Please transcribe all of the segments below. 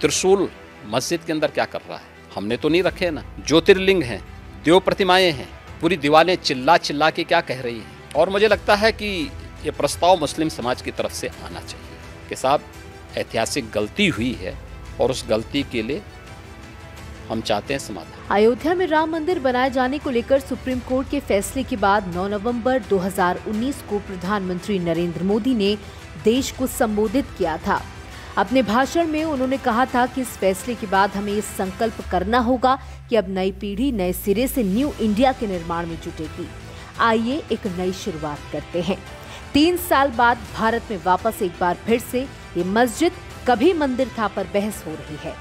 त्रिशूल मस्जिद के अंदर क्या कर रहा है हमने तो नहीं रखे ना ज्योतिर्लिंग हैं देव प्रतिमाएं हैं पूरी दीवारें चिल्ला चिल्ला के क्या कह रही हैं और मुझे लगता है कि ये प्रस्ताव मुस्लिम समाज की तरफ से आना चाहिए कि साहब ऐतिहासिक गलती हुई है और उस गलती के लिए हम चाहते हैं समाधान अयोध्या में राम मंदिर बनाए जाने को लेकर सुप्रीम कोर्ट के फैसले के बाद 9 नवंबर 2019 को प्रधानमंत्री नरेंद्र मोदी ने देश को संबोधित किया था अपने भाषण में उन्होंने कहा था कि इस फैसले के बाद हमें ये संकल्प करना होगा कि अब नई पीढ़ी नए सिरे से न्यू इंडिया के निर्माण में जुटेगी आइए एक नई शुरुआत करते हैं तीन साल बाद भारत में वापस एक बार फिर से ये मस्जिद कभी मंदिर था पर बहस हो रही है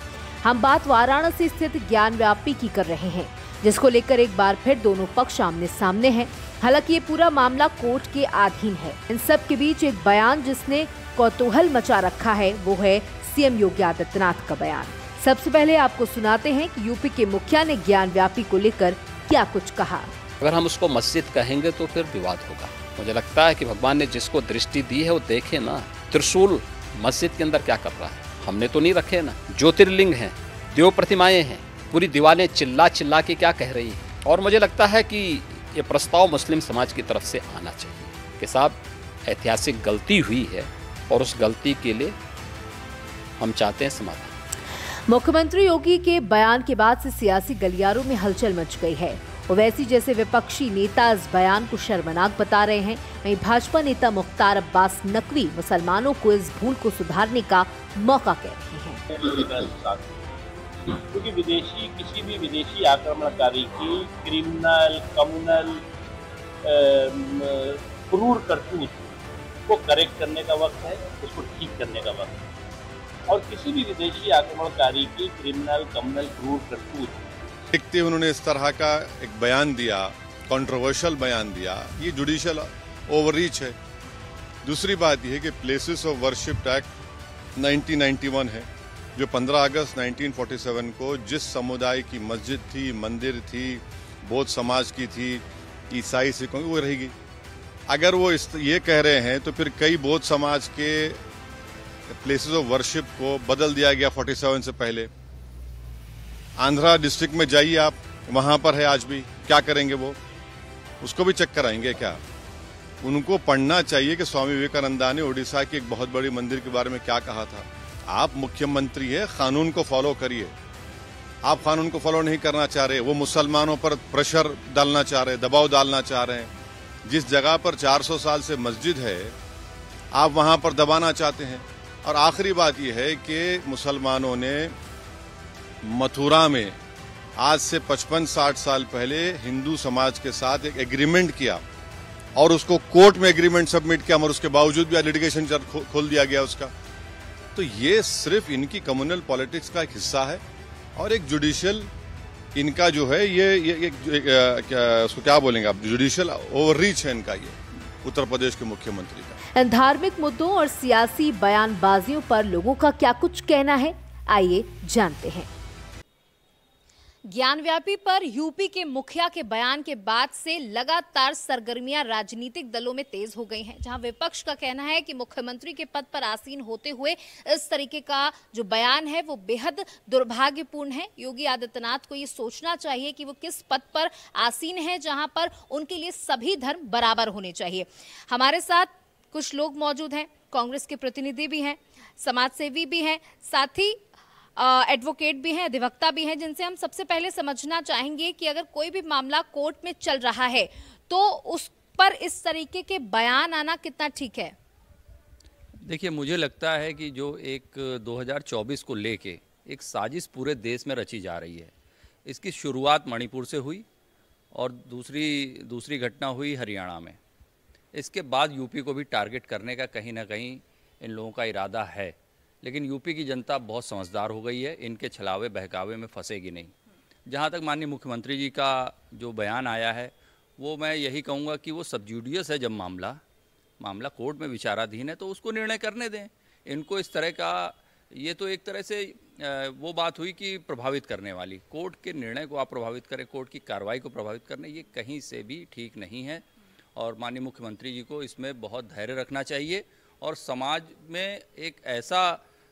हम बात वाराणसी स्थित ज्ञान व्यापी की कर रहे हैं जिसको लेकर एक बार फिर दोनों पक्ष आमने सामने हैं हालांकि ये पूरा मामला कोर्ट के अधीन है इन सब के बीच एक बयान जिसने कौतूहल मचा रखा है वो है सीएम योगी आदित्यनाथ का बयान सबसे पहले आपको सुनाते हैं कि यूपी के मुखिया ने ज्ञान व्यापी को लेकर क्या कुछ कहा अगर हम उसको मस्जिद कहेंगे तो फिर विवाद होगा मुझे लगता है कि भगवान ने जिसको दृष्टि दी है वो देखे ना त्रिशूल मस्जिद के अंदर क्या कर रहा है हमने तो नहीं रखे ना ज्योतिर्लिंग है देव प्रतिमाएं हैं पूरी दीवारें चिल्ला चिल्ला के क्या कह रही है और मुझे लगता है कि ये प्रस्ताव मुस्लिम समाज की तरफ से आना चाहिए कि साहब ऐतिहासिक गलती हुई है और उस गलती के लिए हम चाहते हैं समाधान मुख्यमंत्री योगी के बयान के बाद से सियासी गलियारों में हलचल मच गई है ओवैसी जैसे विपक्षी नेता इस बयान को शर्मनाक बता रहे हैं वहीं भाजपा नेता मुख्तार अब्बास नकवी मुसलमानों को इस भूल को सुधारने का मौका कह रहे हैं क्योंकि विदेशी किसी भी विदेशी आक्रमणकारी की क्रिमिनल कम्युनल क्रूर करतूत उसको करेक्ट करने का वक्त है उसको ठीक करने का वक्त है और किसी भी विदेशी आक्रमणकारी की क्रिमिनल कमल क्रूर करतूत देखते उन्होंने इस तरह का एक बयान दिया कंट्रोवर्शियल बयान दिया ये जुडिशल ओवररीच है दूसरी बात यह है कि प्लेसेस ऑफ वर्शिप एक्ट 1991 है जो 15 अगस्त 1947 को जिस समुदाय की मस्जिद थी मंदिर थी बौद्ध समाज की थी ईसाई सिखों की वो रहेगी अगर वो इस ये कह रहे हैं तो फिर कई बौद्ध समाज के प्लेसेस ऑफ वर्शिप को बदल दिया गया 47 से पहले आंध्रा डिस्ट्रिक्ट में जाइए आप वहाँ पर है आज भी क्या करेंगे वो उसको भी चेक कराएंगे क्या उनको पढ़ना चाहिए कि स्वामी विवेकानंदा ने उड़ीसा के एक बहुत बड़ी मंदिर के बारे में क्या कहा था आप मुख्यमंत्री है कानून को फॉलो करिए आप कानून को फॉलो नहीं करना चाह रहे वो मुसलमानों पर प्रेशर डालना चाह रहे दबाव डालना चाह रहे हैं जिस जगह पर 400 साल से मस्जिद है आप वहाँ पर दबाना चाहते हैं और आखिरी बात यह है कि मुसलमानों ने मथुरा में आज से 55-60 साल पहले हिंदू समाज के साथ एक एग्रीमेंट किया और उसको कोर्ट में एग्रीमेंट सबमिट किया और उसके बावजूद भी लिटिगेशन खो, खोल दिया गया उसका तो ये सिर्फ इनकी कम्युनल पॉलिटिक्स का एक हिस्सा है और एक जुडिशियल इनका जो है ये ये, ये क्या, क्या बोलेंगे आप जुडिशियल ओवररीच है इनका ये उत्तर प्रदेश के मुख्यमंत्री का धार्मिक मुद्दों और सियासी बयानबाजियों पर लोगों का क्या कुछ कहना है आइए जानते हैं ज्ञानव्यापी पर यूपी के मुखिया के बयान के बाद से लगातार सरगर्मियां राजनीतिक दलों में तेज हो गई हैं जहां विपक्ष का कहना है कि मुख्यमंत्री के पद पर आसीन होते हुए इस तरीके का जो बयान है वो बेहद दुर्भाग्यपूर्ण है योगी आदित्यनाथ को ये सोचना चाहिए कि वो किस पद पर आसीन है जहां पर उनके लिए सभी धर्म बराबर होने चाहिए हमारे साथ कुछ लोग मौजूद हैं कांग्रेस के प्रतिनिधि भी हैं समाजसेवी भी हैं साथ ही एडवोकेट भी हैं अधिवक्ता भी हैं जिनसे हम सबसे पहले समझना चाहेंगे कि अगर कोई भी मामला कोर्ट में चल रहा है तो उस पर इस तरीके के बयान आना कितना ठीक है देखिए मुझे लगता है कि जो एक 2024 को लेके एक साजिश पूरे देश में रची जा रही है इसकी शुरुआत मणिपुर से हुई और दूसरी दूसरी घटना हुई हरियाणा में इसके बाद यूपी को भी टारगेट करने का कहीं ना कहीं इन लोगों का इरादा है लेकिन यूपी की जनता बहुत समझदार हो गई है इनके छलावे बहकावे में फंसेगी नहीं जहाँ तक माननीय मुख्यमंत्री जी का जो बयान आया है वो मैं यही कहूँगा कि वो जूडियस है जब मामला मामला कोर्ट में विचाराधीन है तो उसको निर्णय करने दें इनको इस तरह का ये तो एक तरह से वो बात हुई कि प्रभावित करने वाली कोर्ट के निर्णय को आप प्रभावित करें कोर्ट की कार्रवाई को प्रभावित करने ये कहीं से भी ठीक नहीं है और माननीय मुख्यमंत्री जी को इसमें बहुत धैर्य रखना चाहिए और समाज में एक ऐसा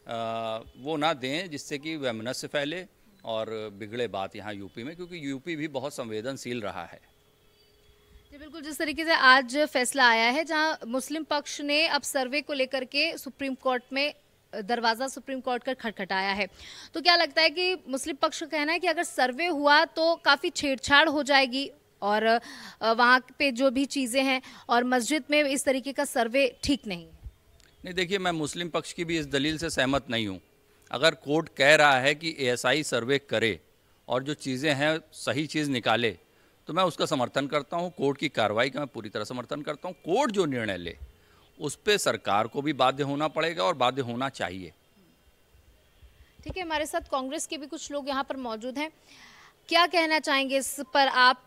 वो ना दें जिससे कि वेमनस से फैले और बिगड़े बात यहाँ यूपी में क्योंकि यूपी भी बहुत संवेदनशील रहा है जी बिल्कुल जिस तरीके से आज फैसला आया है जहाँ मुस्लिम पक्ष ने अब सर्वे को लेकर के सुप्रीम कोर्ट में दरवाज़ा सुप्रीम कोर्ट का खटखटाया है तो क्या लगता है कि मुस्लिम पक्ष का कहना है कि अगर सर्वे हुआ तो काफ़ी छेड़छाड़ हो जाएगी और वहाँ पे जो भी चीज़ें हैं और मस्जिद में इस तरीके का सर्वे ठीक नहीं नहीं देखिए मैं मुस्लिम पक्ष की भी इस दलील से सहमत नहीं हूँ अगर कोर्ट कह रहा है कि एएसआई सर्वे करे और जो चीज़ें हैं सही चीज़ निकाले तो मैं उसका समर्थन करता हूँ कोर्ट की कार्रवाई का मैं पूरी तरह समर्थन करता हूँ कोर्ट जो निर्णय ले उस पर सरकार को भी बाध्य होना पड़ेगा और बाध्य होना चाहिए ठीक है हमारे साथ कांग्रेस के भी कुछ लोग यहाँ पर मौजूद हैं क्या कहना चाहेंगे इस पर आप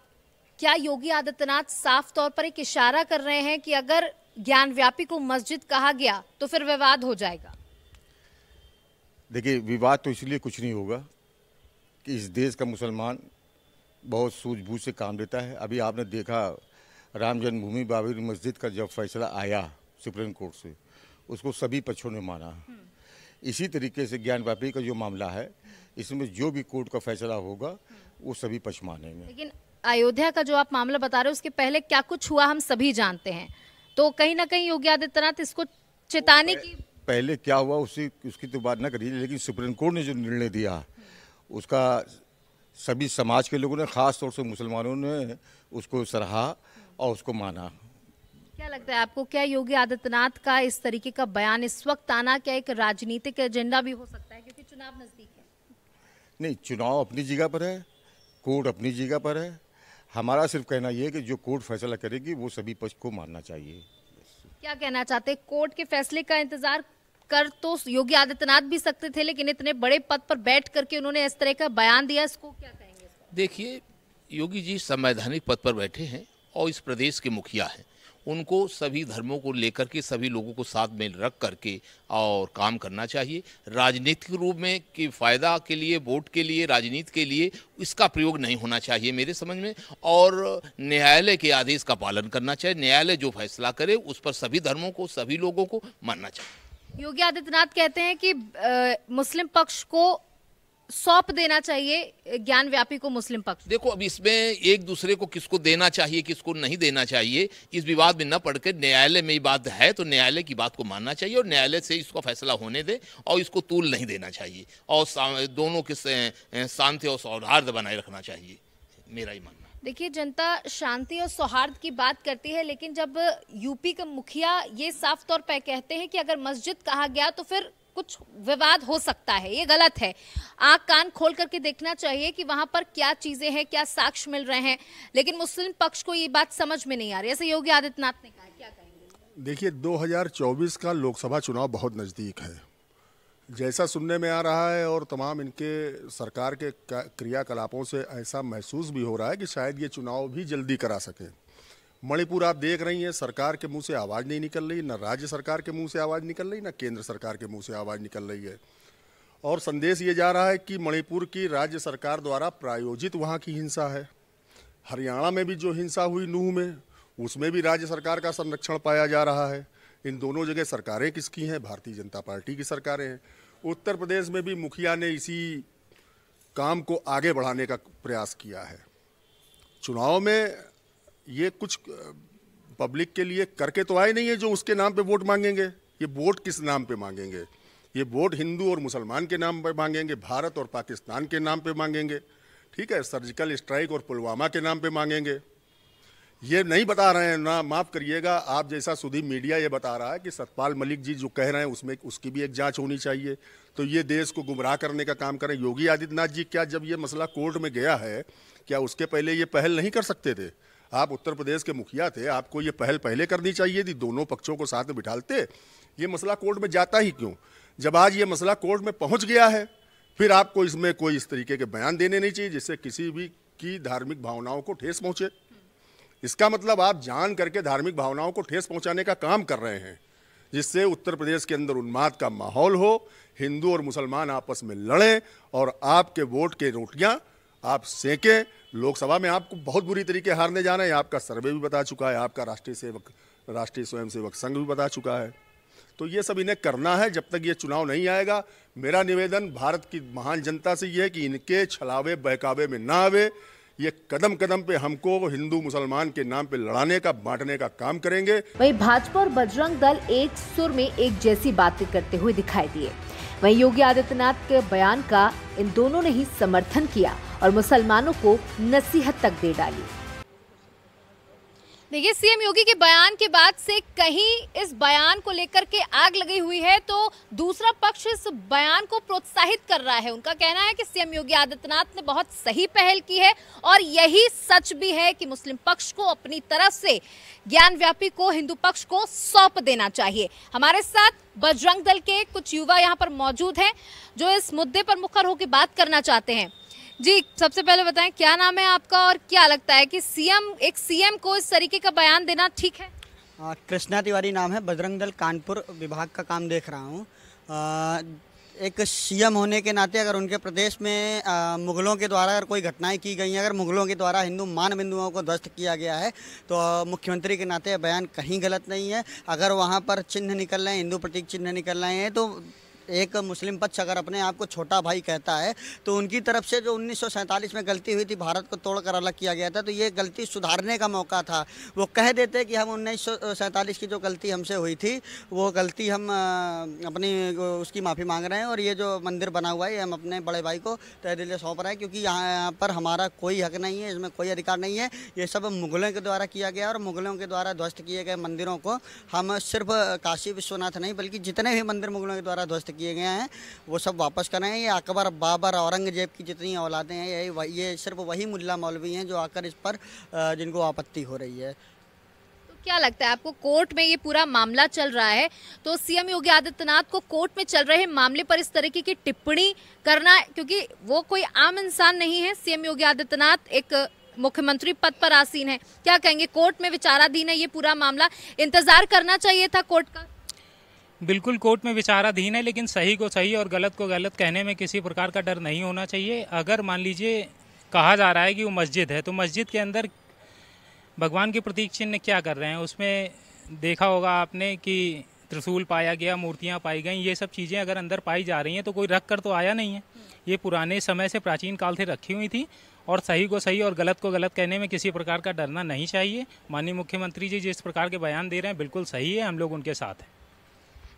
क्या योगी आदित्यनाथ साफ तौर पर एक इशारा कर रहे हैं कि अगर ज्ञान व्यापी को मस्जिद कहा गया तो फिर विवाद हो जाएगा देखिए विवाद तो इसलिए कुछ नहीं होगा कि इस देश का मुसलमान बहुत सूझबूझ से काम लेता है अभी आपने देखा राम जन्मभूमि बाबरी मस्जिद का जब फैसला आया सुप्रीम कोर्ट से उसको सभी पक्षों ने माना हम्म। इसी तरीके से ज्ञान व्यापी का जो मामला है इसमें जो भी कोर्ट का फैसला होगा वो सभी पक्ष मानेंगे लेकिन अयोध्या का जो आप मामला बता रहे हो उसके पहले क्या कुछ हुआ हम सभी जानते हैं तो कहीं ना कहीं योगी आदित्यनाथ इसको चेताने की पहले क्या हुआ उसी उसकी तो बात ना करिए लेकिन सुप्रीम कोर्ट ने जो निर्णय दिया उसका सभी समाज के लोगों ने खास तौर से मुसलमानों ने उसको सराहा और उसको माना क्या लगता है आपको क्या योगी आदित्यनाथ का इस तरीके का बयान इस वक्त आना क्या एक राजनीतिक एजेंडा भी हो सकता है क्योंकि चुनाव नज़दीक है नहीं चुनाव अपनी जगह पर है कोर्ट अपनी जगह पर है हमारा सिर्फ कहना यह है कि जो कोर्ट फैसला करेगी वो सभी पक्ष को मानना चाहिए क्या कहना चाहते कोर्ट के फैसले का इंतजार कर तो योगी आदित्यनाथ भी सकते थे लेकिन इतने बड़े पद पर बैठ करके उन्होंने इस तरह का बयान दिया इसको क्या कहेंगे देखिए योगी जी संवैधानिक पद पर बैठे हैं और इस प्रदेश के मुखिया हैं उनको सभी धर्मों को लेकर के सभी लोगों को साथ में रख करके और काम करना चाहिए राजनीतिक रूप में कि फ़ायदा के लिए वोट के लिए राजनीति के लिए इसका प्रयोग नहीं होना चाहिए मेरे समझ में और न्यायालय के आदेश का पालन करना चाहिए न्यायालय जो फैसला करे उस पर सभी धर्मों को सभी लोगों को मानना चाहिए योगी आदित्यनाथ कहते हैं कि आ, मुस्लिम पक्ष को सौंप देना चाहिए ज्ञान व्यापी को मुस्लिम पक्ष देखो अब इसमें एक दूसरे को किसको देना चाहिए किसको नहीं देना चाहिए इस विवाद में न पड़कर न्यायालय में ये बात है तो न्यायालय की बात को मानना चाहिए और न्यायालय से इसको फैसला होने दे और इसको तूल नहीं देना चाहिए और दोनों के शांति और सौहार्द बनाए रखना चाहिए मेरा ही मानना देखिए जनता शांति और सौहार्द की बात करती है लेकिन जब यूपी के मुखिया ये साफ तौर पर कहते हैं कि अगर मस्जिद कहा गया तो फिर कुछ विवाद हो सकता है ये गलत है आंख कान खोल करके देखना चाहिए कि वहां पर क्या चीजें हैं क्या साक्ष्य मिल रहे हैं लेकिन मुस्लिम पक्ष को ये बात समझ में नहीं आ रही ऐसे योगी आदित्यनाथ ने कहा क्या कहेंगे देखिए 2024 का लोकसभा चुनाव बहुत नज़दीक है जैसा सुनने में आ रहा है और तमाम इनके सरकार के क्रियाकलापों से ऐसा महसूस भी हो रहा है कि शायद ये चुनाव भी जल्दी करा सकें मणिपुर आप देख रही हैं सरकार के मुंह से आवाज़ नहीं निकल रही ना राज्य सरकार के मुंह से आवाज़ निकल रही ना केंद्र सरकार के मुंह से आवाज़ निकल रही है और संदेश ये जा रहा है कि मणिपुर की राज्य सरकार द्वारा प्रायोजित वहाँ की हिंसा है हरियाणा में भी जो हिंसा हुई नूह में उसमें भी राज्य सरकार का संरक्षण पाया जा रहा है इन दोनों जगह सरकारें किसकी हैं भारतीय जनता पार्टी की सरकारें हैं उत्तर प्रदेश में भी मुखिया ने इसी काम को आगे बढ़ाने का प्रयास किया है चुनाव में ये कुछ पब्लिक के लिए करके तो आए नहीं है जो उसके नाम पे वोट मांगेंगे ये वोट किस नाम पे मांगेंगे ये वोट हिंदू और मुसलमान के नाम पे मांगेंगे भारत और पाकिस्तान के नाम पे मांगेंगे ठीक है सर्जिकल स्ट्राइक और पुलवामा के नाम पे मांगेंगे ये नहीं बता रहे हैं ना माफ़ करिएगा आप जैसा सुधी मीडिया ये बता रहा है कि सतपाल मलिक जी जो कह रहे हैं उसमें उसकी भी एक जांच होनी चाहिए तो ये देश को गुमराह करने का काम करें योगी आदित्यनाथ जी क्या जब ये मसला कोर्ट में गया है क्या उसके पहले ये पहल नहीं कर सकते थे आप उत्तर प्रदेश के मुखिया थे आपको ये पहल पहले करनी चाहिए थी दोनों पक्षों को साथ में बिठालते ये मसला कोर्ट में जाता ही क्यों जब आज ये मसला कोर्ट में पहुंच गया है फिर आपको इसमें कोई इस तरीके के बयान देने नहीं चाहिए जिससे किसी भी की धार्मिक भावनाओं को ठेस पहुंचे इसका मतलब आप जान करके धार्मिक भावनाओं को ठेस पहुंचाने का काम कर रहे हैं जिससे उत्तर प्रदेश के अंदर उन्माद का माहौल हो हिंदू और मुसलमान आपस में लड़ें और आपके वोट के रोटियां आप सेकें लोकसभा में आपको बहुत बुरी तरीके हारने जाना है आपका सर्वे भी बता चुका है आपका राष्ट्रीय सेवक राष्ट्रीय स्वयंसेवक संघ भी बता चुका है तो ये सब इन्हें करना है जब तक ये चुनाव नहीं आएगा मेरा निवेदन भारत की महान जनता से ये है कि इनके छलावे बहकावे में ना आवे ये कदम कदम पे हमको हिंदू मुसलमान के नाम पे लड़ाने का बांटने का काम करेंगे वही भाजपा और बजरंग दल एक सुर में एक जैसी बातें करते हुए दिखाई दिए वही योगी आदित्यनाथ के बयान का इन दोनों ने ही समर्थन किया और मुसलमानों को नसीहत तक दे डाली देखिए सीएम योगी के बयान के बाद से कहीं इस बयान को लेकर के आग लगी हुई है तो दूसरा पक्ष इस बयान को प्रोत्साहित कर रहा है उनका कहना है कि सीएम योगी आदित्यनाथ ने बहुत सही पहल की है और यही सच भी है कि मुस्लिम पक्ष को अपनी तरफ से ज्ञान व्यापी को हिंदू पक्ष को सौंप देना चाहिए हमारे साथ बजरंग दल के कुछ युवा यहाँ पर मौजूद है जो इस मुद्दे पर मुखर होकर बात करना चाहते हैं जी सबसे पहले बताएं क्या नाम है आपका और क्या लगता है कि सीएम एक सीएम को इस तरीके का बयान देना ठीक है कृष्णा तिवारी नाम है बजरंग दल कानपुर विभाग का काम देख रहा हूँ एक सीएम होने के नाते अगर उनके प्रदेश में आ, मुगलों के द्वारा अगर कोई घटनाएं की गई हैं अगर मुगलों के द्वारा हिंदू मान बिंदुओं को ध्वस्त किया गया है तो मुख्यमंत्री के नाते बयान कहीं गलत नहीं है अगर वहाँ पर चिन्ह निकल रहे हैं हिंदू प्रतीक चिन्ह निकल रहे हैं तो एक मुस्लिम पक्ष अगर अपने आप को छोटा भाई कहता है तो उनकी तरफ से जो उन्नीस में गलती हुई थी भारत को तोड़कर अलग किया गया था तो ये गलती सुधारने का मौका था वो कह देते कि हम उन्नीस की जो गलती हमसे हुई थी वो गलती हम अपनी उसकी माफ़ी मांग रहे हैं और ये जो मंदिर बना हुआ है हम अपने बड़े भाई को तय दिल से सौंप रहे हैं क्योंकि यहाँ पर हमारा कोई हक नहीं है इसमें कोई अधिकार नहीं है ये सब मुगलों के द्वारा किया गया और मुगलों के द्वारा ध्वस्त किए गए मंदिरों को हम सिर्फ काशी विश्वनाथ नहीं बल्कि जितने भी मंदिर मुगलों के द्वारा ध्वस्त किए गए हैं वो सब वापस कराएं ये अकबर बाबर औरंगजेब की जितनी औलादें हैं यही ये सिर्फ वही मुल्ला मौलवी हैं जो आकर इस पर जिनको आपत्ति हो रही है तो क्या लगता है आपको कोर्ट में ये पूरा मामला चल रहा है तो सीएम योगी आदित्यनाथ को कोर्ट में चल रहे मामले पर इस तरीके की टिप्पणी करना क्योंकि वो कोई आम इंसान नहीं है सीएम योगी आदित्यनाथ एक मुख्यमंत्री पद पर आसीन है क्या कहेंगे कोर्ट में विचाराधीन है ये पूरा मामला इंतजार करना चाहिए था कोर्ट का बिल्कुल कोर्ट में विचाराधीन है लेकिन सही को सही और गलत को गलत कहने में किसी प्रकार का डर नहीं होना चाहिए अगर मान लीजिए कहा जा रहा है कि वो मस्जिद है तो मस्जिद के अंदर भगवान के प्रतीक चिन्ह क्या कर रहे हैं उसमें देखा होगा आपने कि त्रिशूल पाया गया मूर्तियाँ पाई गई ये सब चीज़ें अगर अंदर पाई जा रही हैं तो कोई रख कर तो आया नहीं है ये पुराने समय से प्राचीन काल से रखी हुई थी और सही को सही और गलत को गलत कहने में किसी प्रकार का डरना नहीं चाहिए माननीय मुख्यमंत्री जी जिस प्रकार के बयान दे रहे हैं बिल्कुल सही है हम लोग उनके साथ हैं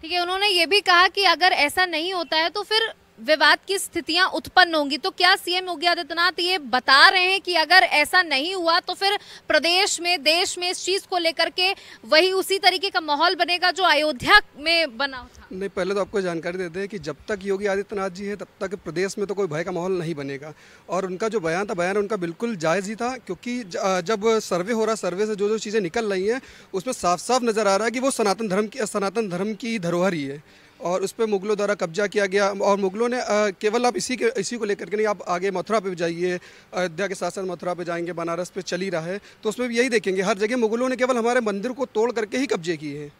ठीक है उन्होंने ये भी कहा कि अगर ऐसा नहीं होता है तो फिर विवाद की स्थितियां उत्पन्न होंगी तो क्या सीएम योगी आदित्यनाथ ये बता रहे हैं कि अगर ऐसा नहीं हुआ तो फिर प्रदेश में देश में इस चीज को लेकर के वही उसी तरीके का माहौल बनेगा जो अयोध्या में बना नहीं पहले तो आपको जानकारी देते हैं कि जब तक योगी आदित्यनाथ जी हैं तब तक प्रदेश में तो कोई भय का माहौल नहीं बनेगा और उनका जो बयान था बयान उनका बिल्कुल जायज़ ही था क्योंकि जब सर्वे हो रहा सर्वे से जो जो चीज़ें निकल रही हैं उसमें साफ साफ नज़र आ रहा है कि वो सनातन धर्म की सनातन धर्म की धरोहर ही है और उस पर मुगलों द्वारा कब्जा किया गया और मुगलों ने केवल आप इसी के इसी को लेकर के नहीं आप आगे मथुरा पे जाइए अयोध्या के साथ साथ मथुरा पे जाएंगे बनारस पे चली रहा है तो उसमें भी यही देखेंगे हर जगह मुगलों ने केवल हमारे मंदिर को तोड़ करके ही कब्जे किए हैं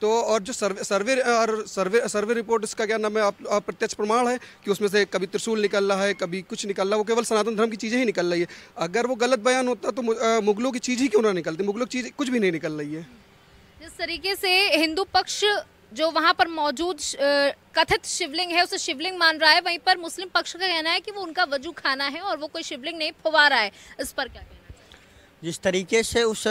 तो और जो सर्वे सर्वे और सर्वे सर्वे रिपोर्ट इसका क्या नाम है आप, आप प्रत्यक्ष प्रमाण है कि उसमें से कभी त्रिशूल निकल रहा है कभी कुछ निकल रहा है वो केवल सनातन धर्म की चीज़ें ही निकल रही है अगर वो गलत बयान होता तो मुगलों की चीज़ ही क्यों ना निकलती मुगलों की चीज़ कुछ भी नहीं निकल रही है जिस तरीके से हिंदू पक्ष जो वहाँ पर मौजूद कथित शिवलिंग है उसे शिवलिंग मान रहा है वहीं पर मुस्लिम पक्ष का कहना है कि वो उनका वजू खाना है और वो कोई शिवलिंग नहीं फुवा रहा है इस पर क्या कहना जिस तरीके से उस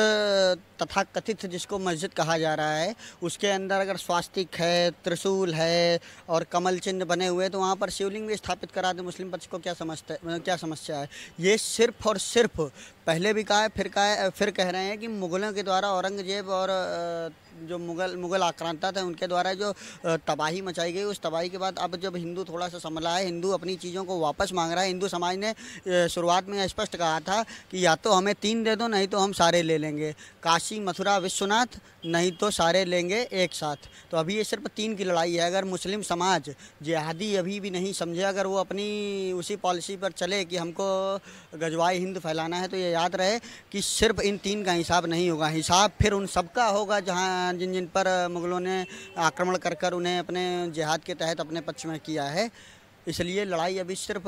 तथा कथित जिसको मस्जिद कहा जा रहा है उसके अंदर अगर स्वास्तिक है त्रिशूल है और कमल चिन्ह बने हुए तो वहाँ पर शिवलिंग भी स्थापित करा दें मुस्लिम पक्ष को क्या समझते क्या समस्या है ये सिर्फ और सिर्फ पहले भी कहा है फिर कहा है फिर कह रहे हैं कि मुगलों के द्वारा औरंगजेब और जो मुगल मुगल आक्रांता थे उनके द्वारा जो तबाही मचाई गई उस तबाही के बाद अब जब हिंदू थोड़ा सा संभला है हिंदू अपनी चीज़ों को वापस मांग रहा है हिंदू समाज ने शुरुआत में स्पष्ट कहा था कि या तो हमें तीन दे दो नहीं तो हम सारे ले लेंगे काशी मथुरा विश्वनाथ नहीं तो सारे लेंगे एक साथ तो अभी ये सिर्फ तीन की लड़ाई है अगर मुस्लिम समाज जिहादी अभी भी नहीं समझे अगर वो अपनी उसी पॉलिसी पर चले कि हमको गजवाई हिंद फैलाना है तो ये याद रहे कि सिर्फ इन तीन का हिसाब नहीं होगा हिसाब फिर उन सबका होगा जहाँ जिन जिन पर मुग़लों ने आक्रमण कर कर उन्हें अपने जिहाद के तहत अपने पक्ष में किया है इसलिए लड़ाई अभी सिर्फ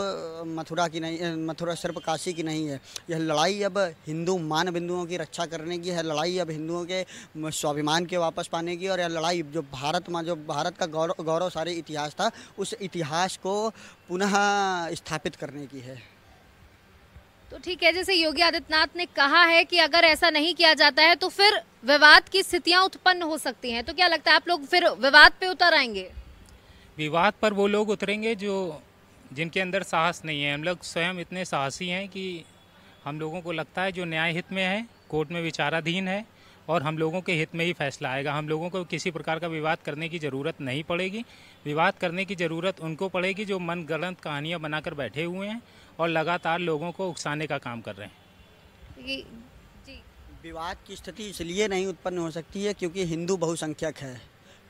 मथुरा की नहीं मथुरा सिर्फ काशी की नहीं है यह लड़ाई अब हिंदू मान बिंदुओं की रक्षा करने की है लड़ाई अब हिंदुओं के स्वाभिमान के वापस पाने की और यह लड़ाई जो भारत में जो भारत का गौरव गौरव सारे इतिहास था उस इतिहास को पुनः स्थापित करने की है तो ठीक है जैसे योगी आदित्यनाथ ने कहा है कि अगर ऐसा नहीं किया जाता है तो फिर विवाद की स्थितियां उत्पन्न हो सकती हैं तो क्या लगता है आप लोग फिर विवाद पे उतर आएंगे विवाद पर वो लोग उतरेंगे जो जिनके अंदर साहस नहीं है हम लोग स्वयं इतने साहसी हैं कि हम लोगों को लगता है जो न्याय हित में है कोर्ट में विचाराधीन है और हम लोगों के हित में ही फैसला आएगा हम लोगों को किसी प्रकार का विवाद करने की ज़रूरत नहीं पड़ेगी विवाद करने की ज़रूरत उनको पड़ेगी जो मन गलत कहानियाँ बनाकर बैठे हुए हैं और लगातार लोगों को उकसाने का काम कर रहे हैं विवाद की स्थिति इसलिए नहीं उत्पन्न हो सकती है क्योंकि हिंदू बहुसंख्यक है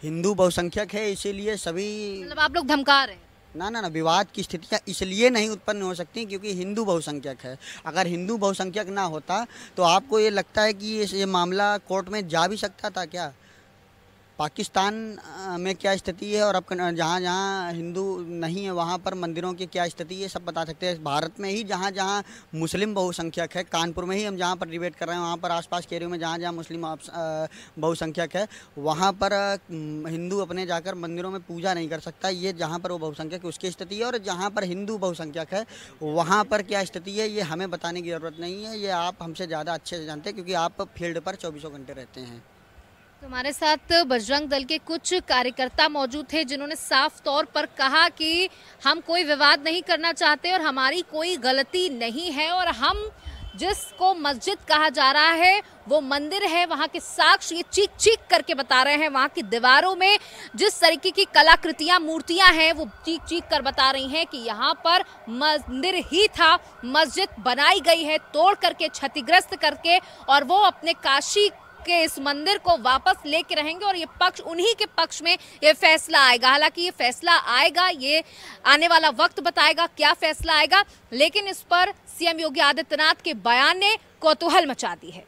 हिंदू बहुसंख्यक है इसीलिए सभी मतलब आप लोग धमका रहे हैं ना ना ना विवाद की स्थितियाँ इसलिए नहीं उत्पन्न हो सकती क्योंकि हिंदू बहुसंख्यक है अगर हिंदू बहुसंख्यक ना होता तो आपको ये लगता है कि ये मामला कोर्ट में जा भी सकता था क्या पाकिस्तान में क्या स्थिति है और अब जहाँ जहाँ हिंदू नहीं है वहाँ पर मंदिरों की क्या स्थिति है सब बता सकते हैं भारत में ही जहाँ जहाँ मुस्लिम बहुसंख्यक है कानपुर में ही हम जहाँ पर डिबेट कर रहे हैं वहाँ पर आसपास के एरियो में जहाँ जहाँ मुस्लिम बहुसंख्यक है वहाँ पर हिंदू अपने जाकर मंदिरों में पूजा नहीं कर सकता ये जहाँ पर वो बहुसंख्यक उसकी स्थिति है और जहाँ पर हिंदू बहुसंख्यक है वहाँ पर क्या स्थिति है ये हमें बताने की ज़रूरत नहीं है ये आप हमसे ज़्यादा अच्छे से जानते हैं क्योंकि आप फील्ड पर चौबीसों घंटे रहते हैं हमारे साथ बजरंग दल के कुछ कार्यकर्ता मौजूद थे जिन्होंने साफ तौर पर कहा कि हम कोई विवाद नहीं करना चाहते और हमारी कोई गलती नहीं है और हम जिसको मस्जिद कहा जा रहा है वो मंदिर है वहाँ के साक्ष ये चीख चीख करके बता रहे हैं वहाँ की दीवारों में जिस तरीके की कलाकृतियाँ मूर्तियाँ हैं वो चीख चीख कर बता रही हैं कि यहाँ पर मंदिर ही था मस्जिद बनाई गई है तोड़ करके क्षतिग्रस्त करके और वो अपने काशी के इस मंदिर को वापस लेके रहेंगे और ये पक्ष उन्हीं के पक्ष में ये फैसला आएगा हालांकि ये फैसला आएगा ये आने वाला वक्त बताएगा क्या फैसला आएगा लेकिन इस पर सीएम योगी आदित्यनाथ के बयान ने कौतूहल मचा दी है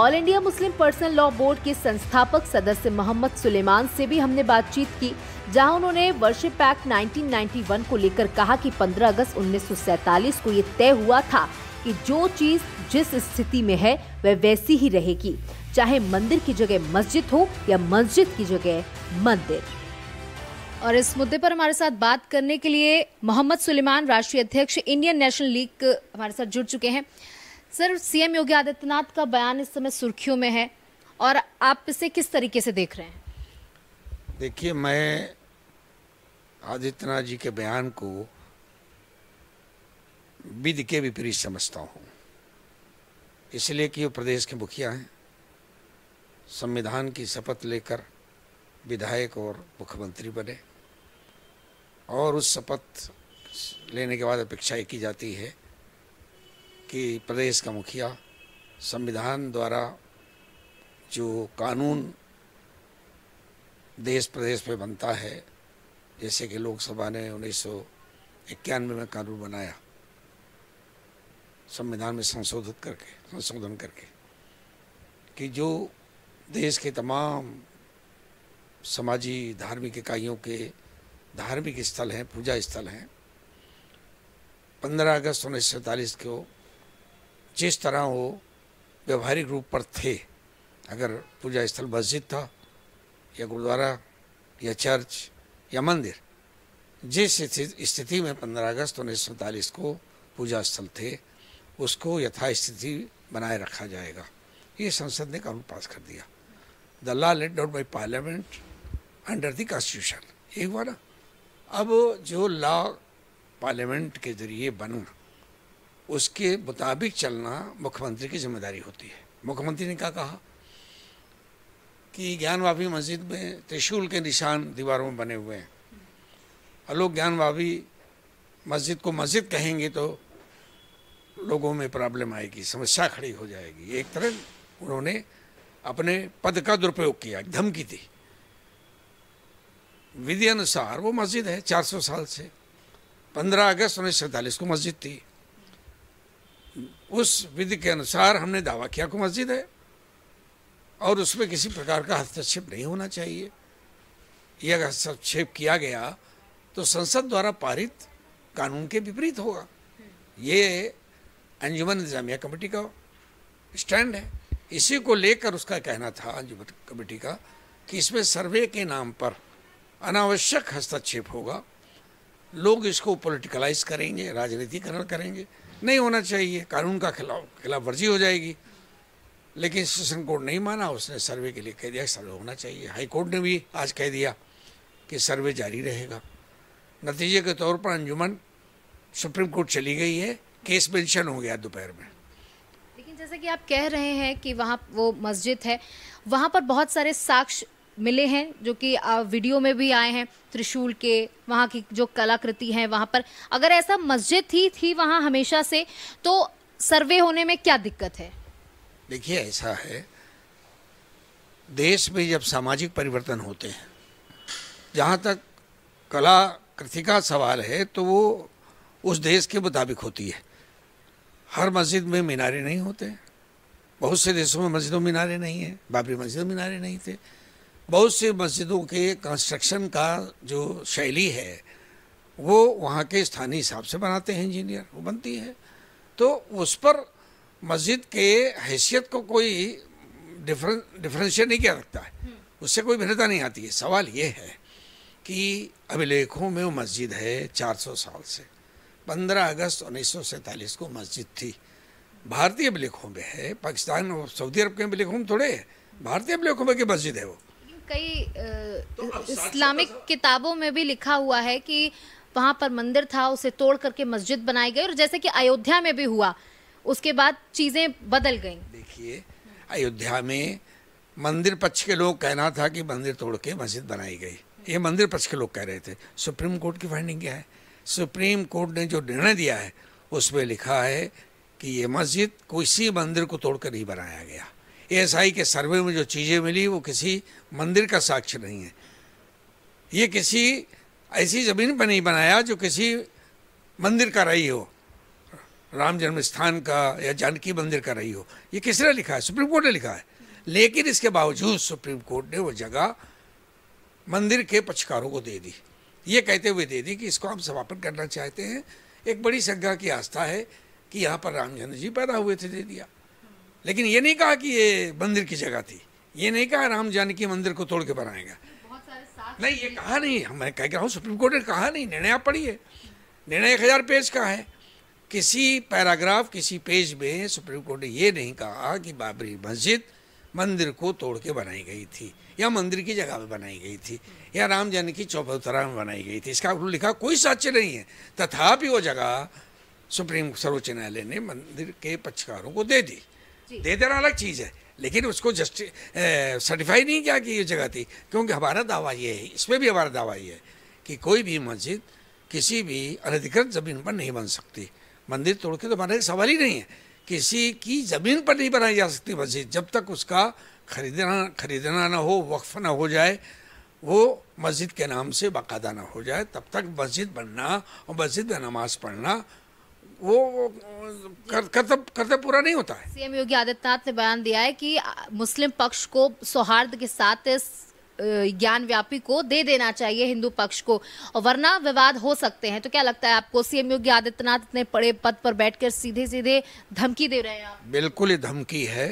All India Muslim Personal Law Board के संस्थापक सदस्य मोहम्मद सुलेमान से भी हमने बातचीत की जहां उन्होंने वर्शिप एक्ट 1991 को लेकर कहा कि 15 अगस्त उन्नीस को ये तय हुआ था कि जो चीज जिस स्थिति में है वह वैसी ही रहेगी चाहे मंदिर की जगह मस्जिद हो या मस्जिद की जगह मंदिर और इस मुद्दे पर हमारे साथ बात करने के लिए मोहम्मद सुलेमान राष्ट्रीय अध्यक्ष इंडियन नेशनल लीग हमारे साथ जुड़ चुके हैं सर सीएम योगी आदित्यनाथ का बयान इस समय सुर्खियों में है और आप इसे किस तरीके से देख रहे हैं देखिए मैं आदित्यनाथ जी के बयान को विधि के विपरीत समझता हूँ इसलिए कि वो प्रदेश के मुखिया हैं संविधान की शपथ लेकर विधायक और मुख्यमंत्री बने और उस शपथ लेने के बाद अपेक्षाएँ की जाती है कि प्रदेश का मुखिया संविधान द्वारा जो कानून देश प्रदेश में बनता है जैसे कि लोकसभा ने उन्नीस इक्यानवे में कानून बनाया संविधान में संशोधित करके संशोधन करके कि जो देश के तमाम समाजी धार्मिक इकाइयों के धार्मिक स्थल हैं पूजा स्थल हैं 15 अगस्त उन्नीस सैंतालीस को जिस तरह वो व्यवहारिक रूप पर थे अगर पूजा स्थल मस्जिद था या गुरुद्वारा या चर्च या मंदिर जिस स्थिति में 15 अगस्त उन्नीस सैंतालीस को पूजा स्थल थे उसको यथास्थिति बनाए रखा जाएगा ये संसद ने कानून पास कर दिया the law laid down by parliament under the constitution ये हुआ ना अब जो लॉ पार्लियामेंट के ज़रिए बना उसके मुताबिक चलना मुख्यमंत्री की जिम्मेदारी होती है मुख्यमंत्री ने क्या कहा कि ज्ञान वापी मस्जिद में त्रिशूल के निशान दीवारों में बने हुए हैं और लोग ज्ञान वापी मस्जिद को मस्जिद कहेंगे तो लोगों में प्रॉब्लम आएगी समस्या खड़ी हो जाएगी एक तरह उन्होंने अपने पद का दुरुपयोग किया धमकी दी विधि अनुसार वो मस्जिद है 400 साल से 15 अगस्त उन्नीस सैंतालीस को मस्जिद थी उस विधि के अनुसार हमने दावा किया को मस्जिद है और उसमें किसी प्रकार का हस्तक्षेप नहीं होना चाहिए यह अगर हस्तक्षेप किया गया तो संसद द्वारा पारित कानून के विपरीत होगा ये अंजुमन इंतजामिया कमेटी का स्टैंड है इसी को लेकर उसका कहना था आज कमेटी का कि इसमें सर्वे के नाम पर अनावश्यक हस्तक्षेप होगा लोग इसको पोलिटिकलाइज करेंगे राजनीतिकरण करेंगे नहीं होना चाहिए कानून का खिलाफ खिलाफ वर्जी हो जाएगी लेकिन सेशन कोर्ट नहीं माना उसने सर्वे के लिए कह दिया सर्वे होना चाहिए हाई कोर्ट ने भी आज कह दिया कि सर्वे जारी रहेगा नतीजे के तौर पर अंजुमन सुप्रीम कोर्ट चली गई है केस मेंशन हो गया दोपहर में जैसे कि आप कह रहे हैं कि वहाँ वो मस्जिद है वहाँ पर बहुत सारे साक्ष्य मिले हैं जो कि वीडियो में भी आए हैं त्रिशूल के वहाँ की जो कलाकृति है वहाँ पर अगर ऐसा मस्जिद ही थी, थी वहाँ हमेशा से तो सर्वे होने में क्या दिक्कत है देखिए ऐसा है देश में जब सामाजिक परिवर्तन होते हैं जहाँ तक कला कृति का सवाल है तो वो उस देश के मुताबिक होती है हर मस्जिद में मीनारे नहीं होते बहुत से देशों में मस्जिदों मीनारे नहीं हैं बाबरी मस्जिद मीनारे नहीं थे बहुत से मस्जिदों के कंस्ट्रक्शन का जो शैली है वो वहाँ के स्थानीय हिसाब से बनाते हैं इंजीनियर वो बनती है तो उस पर मस्जिद के हैसियत को कोई डिफरें डिफ्रेंशिएट नहीं किया सकता है हम्म। उससे कोई भिन्नता नहीं आती है सवाल ये है कि अभिलेखों में वो मस्जिद है 400 साल से पंद्रह अगस्त उन्नीस को मस्जिद थी भारतीय अभिलेखों में है पाकिस्तान और सऊदी अरब के अभिलेखों में थोड़े भारतीय अभिलेखों में की मस्जिद है वो कई तो इस्लामिक किताबों में भी लिखा हुआ है कि वहां पर मंदिर था उसे तोड़ करके मस्जिद बनाई गई और जैसे कि अयोध्या में भी हुआ उसके बाद चीज़ें बदल गई देखिए अयोध्या में मंदिर पक्ष के लोग कहना था कि मंदिर तोड़ के मस्जिद बनाई गई ये मंदिर पक्ष के लोग कह रहे थे सुप्रीम कोर्ट की फाइंडिंग क्या है सुप्रीम कोर्ट ने जो निर्णय दिया है उसमें लिखा है कि ये मस्जिद किसी मंदिर को तोड़कर नहीं बनाया गया एएसआई के सर्वे में जो चीज़ें मिली वो किसी मंदिर का साक्ष्य नहीं है ये किसी ऐसी ज़मीन पर नहीं बनाया जो किसी मंदिर का रही हो राम जन्म स्थान का या जानकी मंदिर का रही हो ये किसने लिखा है सुप्रीम कोर्ट ने लिखा है लेकिन इसके बावजूद सुप्रीम कोर्ट ने वो जगह मंदिर के पक्षकारों को दे दी ये कहते हुए दे दी कि इसको हम समापन करना चाहते हैं एक बड़ी संज्ञा की आस्था है कि यहाँ पर रामचंद्र जी पैदा हुए थे दे दिया लेकिन ये नहीं कहा कि ये मंदिर की जगह थी ये नहीं कहा राम जानकी मंदिर को तोड़ के बनाएगा नहीं ये कहा नहीं मैं कह रहा हूँ सुप्रीम कोर्ट ने कहा नहीं निर्णय आप पढ़िए निर्णय एक हज़ार पेज का है किसी पैराग्राफ किसी पेज में सुप्रीम कोर्ट ने ये नहीं कहा कि बाबरी मस्जिद मंदिर को तोड़ के बनाई गई थी या मंदिर की जगह पर बनाई गई थी या राम जन्म की चौपतरा में बनाई गई थी इसका लिखा कोई साक्ष्य नहीं है तथापि वो जगह सुप्रीम सर्वोच्च न्यायालय ने मंदिर के पक्षकारों को दे दी दे देना अलग चीज़ है लेकिन उसको जस्टि सर्टिफाई नहीं किया कि ये जगह थी क्योंकि हमारा दावा ये है इसमें भी हमारा दावा ये है कि कोई भी मस्जिद किसी भी अनधिकृत ज़मीन पर नहीं बन सकती मंदिर तोड़ के तो हमारे सवाल ही नहीं है किसी की ज़मीन पर नहीं बनाई जा सकती मस्जिद जब तक उसका खरीदना खरीदना ना हो वक्फ ना हो जाए वो मस्जिद के नाम से बाकायदा ना हो जाए तब तक मस्जिद बनना और मस्जिद में नमाज पढ़ना वो कर्तव्य कर्तव्य पूरा नहीं होता है सीएम योगी आदित्यनाथ ने बयान दिया है कि मुस्लिम पक्ष को सौहार्द के साथ ज्ञान व्यापी को दे देना चाहिए हिंदू पक्ष को और वरना विवाद हो सकते हैं तो क्या लगता है आपको सीएम योगी आदित्यनाथ इतने बड़े पद पर बैठकर सीधे सीधे धमकी दे रहे हैं आप बिल्कुल ही धमकी है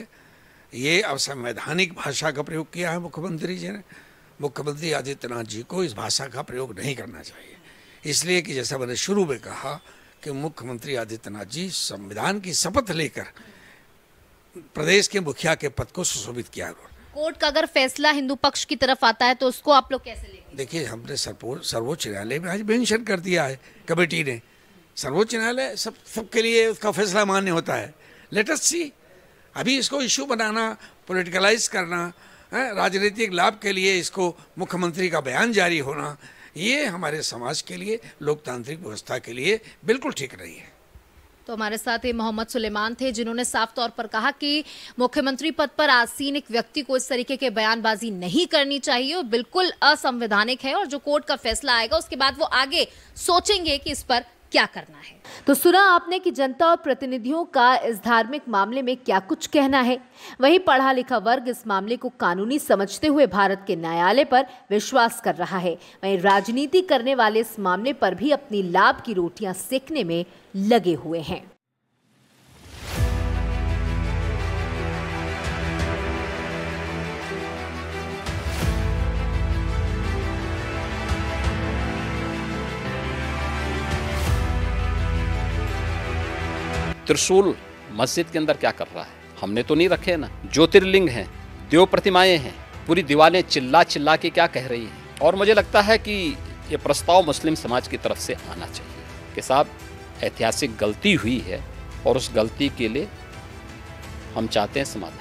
ये असंवैधानिक भाषा का प्रयोग किया है मुख्यमंत्री जी ने मुख्यमंत्री आदित्यनाथ जी को इस भाषा का प्रयोग नहीं करना चाहिए इसलिए कि जैसा मैंने शुरू में कहा कि मुख्यमंत्री आदित्यनाथ जी संविधान की शपथ लेकर प्रदेश के मुखिया के पद को सुशोभित किया उन्होंने कोर्ट का अगर फैसला हिंदू पक्ष की तरफ आता है तो उसको आप लोग कैसे लेंगे देखिए हमने सर्वोच्च न्यायालय में आज मेंशन कर दिया है कमेटी ने सर्वोच्च न्यायालय सब सबके लिए उसका फैसला मान्य होता है लेटेस्ट सी अभी इसको इशू बनाना पोलिटिकलाइज करना राजनीतिक लाभ के लिए इसको मुख्यमंत्री का बयान जारी होना ये हमारे समाज के लिए लोकतांत्रिक व्यवस्था के लिए बिल्कुल ठीक नहीं है तो हमारे साथ ये मोहम्मद सुलेमान थे जिन्होंने साफ तौर पर कहा कि मुख्यमंत्री पद पर आसीन एक व्यक्ति को इस तरीके के बयानबाजी नहीं करनी चाहिए और बिल्कुल असंवैधानिक है और जो कोर्ट का फैसला आएगा उसके बाद वो आगे सोचेंगे कि इस पर क्या करना है तो सुना आपने कि जनता और प्रतिनिधियों का इस धार्मिक मामले में क्या कुछ कहना है वहीं पढ़ा लिखा वर्ग इस मामले को कानूनी समझते हुए भारत के न्यायालय पर विश्वास कर रहा है वहीं राजनीति करने वाले इस मामले पर भी अपनी लाभ की रोटियां सेकने में लगे हुए हैं त्रिशूल मस्जिद के अंदर क्या कर रहा है हमने तो नहीं रखे ना ज्योतिर्लिंग हैं देव प्रतिमाएं हैं पूरी दीवारें चिल्ला चिल्ला के क्या कह रही हैं और मुझे लगता है कि ये प्रस्ताव मुस्लिम समाज की तरफ से आना चाहिए कि साहब ऐतिहासिक गलती हुई है और उस गलती के लिए हम चाहते हैं समाधान